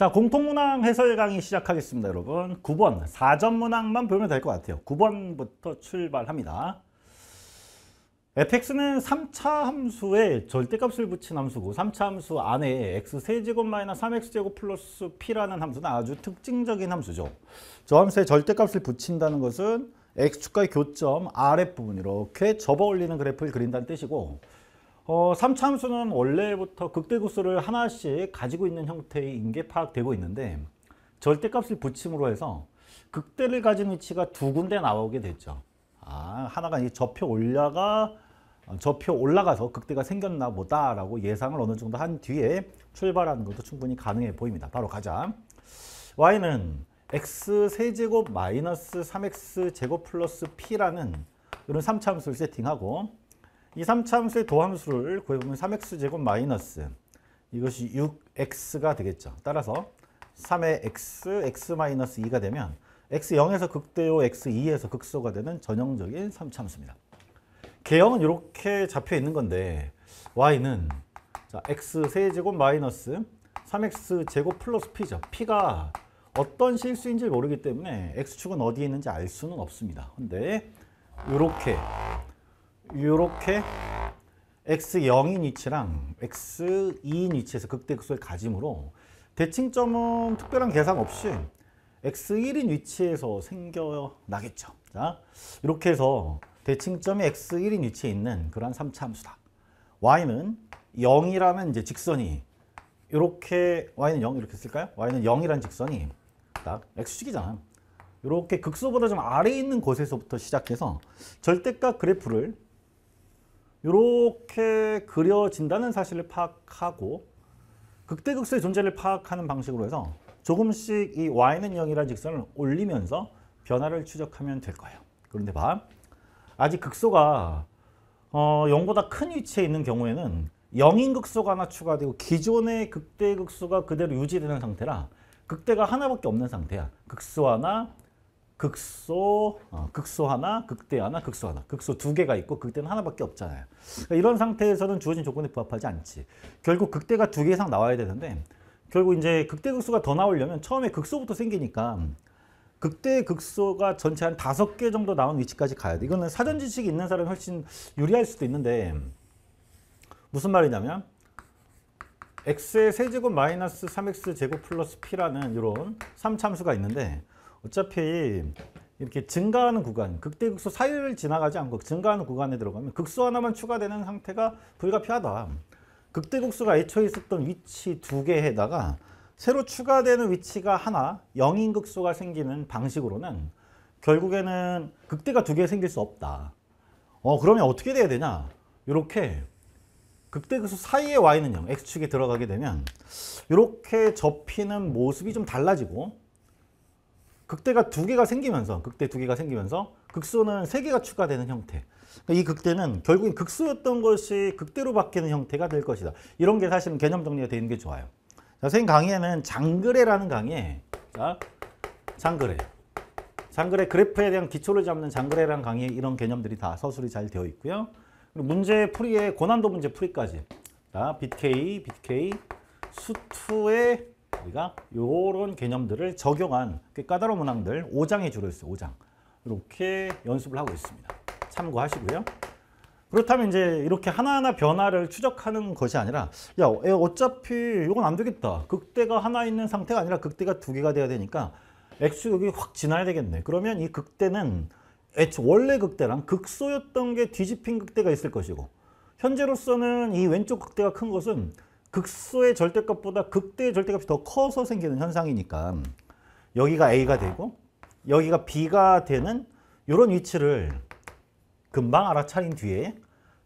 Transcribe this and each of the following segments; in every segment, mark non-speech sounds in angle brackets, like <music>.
자, 공통문항 해설 강의 시작하겠습니다, 여러분. 9번, 4점 문항만 보면 될 것 같아요. 9번부터 출발합니다. fx는 3차 함수에 절대값을 붙인 함수고 3차 함수 안에 x3제곱 마이너스 3x제곱 플러스 p라는 함수는 아주 특징적인 함수죠. 저 함수에 절대값을 붙인다는 것은 x축과의 교점 아랫부분 이렇게 접어 올리는 그래프를 그린다는 뜻이고 어, 3참수는 원래부터 극대구수를 하나씩 가지고 있는 형태인 게 파악되고 있는데 절대값을 붙임으로 해서 극대를 가진 위치가 두 군데 나오게 됐죠. 아, 하나가 이 접혀 올라가 접혀 어, 올라가서 극대가 생겼나 보다라고 예상을 어느 정도 한 뒤에 출발하는 것도 충분히 가능해 보입니다. 바로 가자. y는 x 세제곱 마이너스 3x 제곱 플러스 p라는 이런 3차수를 세팅하고 이 3차함수의 도함수를 구해보면 3x제곱 마이너스 이것이 6x가 되겠죠. 따라서 3의 x, x 마이너스 2가 되면 x0에서 극대요 x2에서 극소가 되는 전형적인 3차함수입니다. 개형은 이렇게 잡혀 있는 건데 y는 자, x3제곱 마이너스 3x제곱 플러스 p죠. p가 어떤 실수인지 모르기 때문에 x축은 어디에 있는지 알 수는 없습니다. 근데 이렇게 이렇게 x0인 위치랑 x2인 위치에서 극대극소의 가지므로 대칭점은 특별한 계산 없이 x1인 위치에서 생겨나겠죠. 자, 이렇게 해서 대칭점이 x1인 위치에 있는 그러한 3차 함수다. y는 0이라는 이제 직선이 이렇게 y는 0 이렇게 쓸까요? y는 0이라는 직선이 딱 x축이잖아. 요 이렇게 극소보다 좀 아래에 있는 곳에서부터 시작해서 절대값 그래프를 이렇게 그려진다는 사실을 파악하고 극대극수의 존재를 파악하는 방식으로 해서 조금씩 이 y는 0이라는 직선을 올리면서 변화를 추적하면 될 거예요. 그런데 봐. 아직 극소가 어, 0보다 큰 위치에 있는 경우에는 0인 극소가 하나 추가되고 기존의 극대 극소가 그대로 유지되는 상태라 극대가 하나밖에 없는 상태야. 극소 하나, 극소, 어, 극소 하나, 극대 하나, 극소 하나. 극소 두 개가 있고 극대는 하나밖에 없잖아요. 그러니까 이런 상태에서는 주어진 조건에 부합하지 않지. 결국 극대가 두 개 이상 나와야 되는데 결국 이제 극대 극소가 더 나오려면 처음에 극소부터 생기니까 극대 극소가 전체 한 다섯 개 정도 나온 위치까지 가야 돼. 이거는 사전 지식이 있는 사람이 훨씬 유리할 수도 있는데 무슨 말이냐면 x의 세제곱 마이너스 3x 제곱 플러스 p라는 이런 3참수가 있는데 어차피 이렇게 증가하는 구간, 극대극소 사이를 지나가지 않고 증가하는 구간에 들어가면 극소 하나만 추가되는 상태가 불가피하다. 극대극소가 애초에 있었던 위치 두 개에다가 새로 추가되는 위치가 하나, 영인 극소가 생기는 방식으로는 결국에는 극대가 두 개 생길 수 없다. 어 그러면 어떻게 돼야 되냐? 이렇게 극대극소 사이에 와 있는 형, X축에 들어가게 되면 이렇게 접히는 모습이 좀 달라지고 극대가 두 개가 생기면서 극대 두 개가 생기면서 극소는 세 개가 추가되는 형태. 그러니까 이 극대는 결국엔 극소였던 것이 극대로 바뀌는 형태가 될 것이다. 이런 게 사실은 개념 정리가 되는 게 좋아요. 자, 선생님 강의에는 장그래라는 강의에 자, 장그래. 장그래 그래프에 대한 기초를 잡는 장그래라는 강의에 이런 개념들이 다 서술이 잘 되어 있고요. 문제 풀이에 고난도 문제 풀이까지. 자, BK, BK, 수투의 우리가 이런 개념들을 적용한 까다로운 문항들 5장에 주로 있어요. 5장. 이렇게 연습을 하고 있습니다. 참고하시고요. 그렇다면 이제 이렇게 하나하나 변화를 추적하는 것이 아니라 야 어차피 이건 안 되겠다. 극대가 하나 있는 상태가 아니라 극대가 두 개가 돼야 되니까 x축이 확 지나야 되겠네. 그러면 이 극대는 애초 원래 극대랑 극소였던 게 뒤집힌 극대가 있을 것이고 현재로서는 이 왼쪽 극대가 큰 것은 극소의 절대값보다 극대의 절대값이 더 커서 생기는 현상이니까 여기가 A가 되고 여기가 B가 되는 이런 위치를 금방 알아차린 뒤에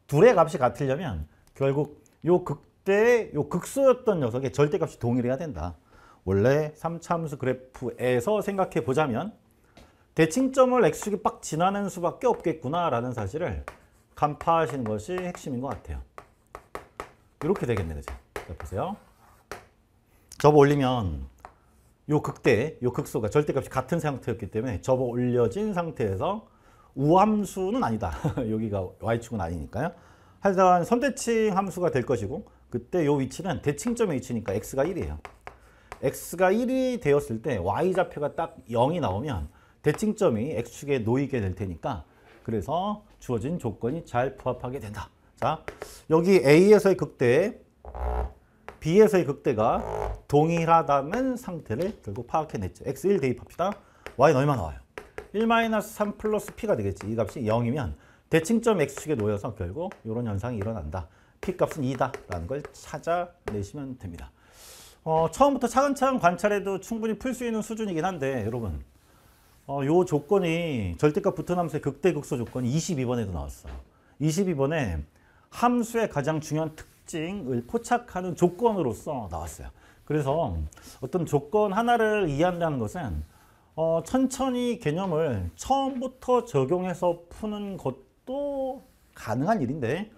둘의 값이 같으려면 결국 이 극대, 의이 극소였던 녀석의 절대값이 동일해야 된다. 원래 3차함수 그래프에서 생각해 보자면 대칭점을 x축이 빡 지나는 수밖에 없겠구나라는 사실을 간파하시는 것이 핵심인 것 같아요. 이렇게 되겠네, 그죠? 여 보세요. 접어 올리면 요 극대, 요 극소가 절대값이 같은 상태였기 때문에 접어 올려진 상태에서 우함수는 아니다. <laughs> 여기가 y축은 아니니까요. 하지만 선대칭 함수가 될 것이고 그때 요 위치는 대칭점의 위치니까 x가 1이에요. x가 1이 되었을 때 y좌표가 딱 0이 나오면 대칭점이 x축에 놓이게 될 테니까 그래서 주어진 조건이 잘 부합하게 된다. 자, 여기 A에서의 극대 B에서의 극대가 동일하다는 상태를 결국 파악해냈죠. X1 대입합시다. Y는 얼마 나와요? 1-3 플러스 P가 되겠지. 이 값이 0이면 대칭점 X축에 놓여서 결국 이런 현상이 일어난다. P값은 2다라는 걸 찾아내시면 됩니다. 어, 처음부터 차근차근 관찰해도 충분히 풀 수 있는 수준이긴 한데 여러분 어, 요 조건이 절대값 부터함수의 극대극소 조건이 22번에도 나왔어. 22번에 함수의 가장 중요한 특 특징을 포착하는 조건으로서 나왔어요. 그래서 어떤 조건 하나를 이해한다는 것은 어, 천천히 개념을 처음부터 적용해서 푸는 것도 가능한 일인데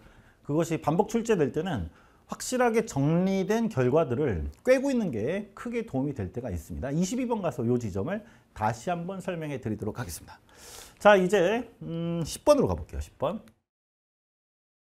그것이 반복 출제될 때는 확실하게 정리된 결과들을 꿰고 있는 게 크게 도움이 될 때가 있습니다. 22번 가서 이 지점을 다시 한번 설명해 드리도록 하겠습니다. 자 이제 음, 10번으로 가볼게요. 10번.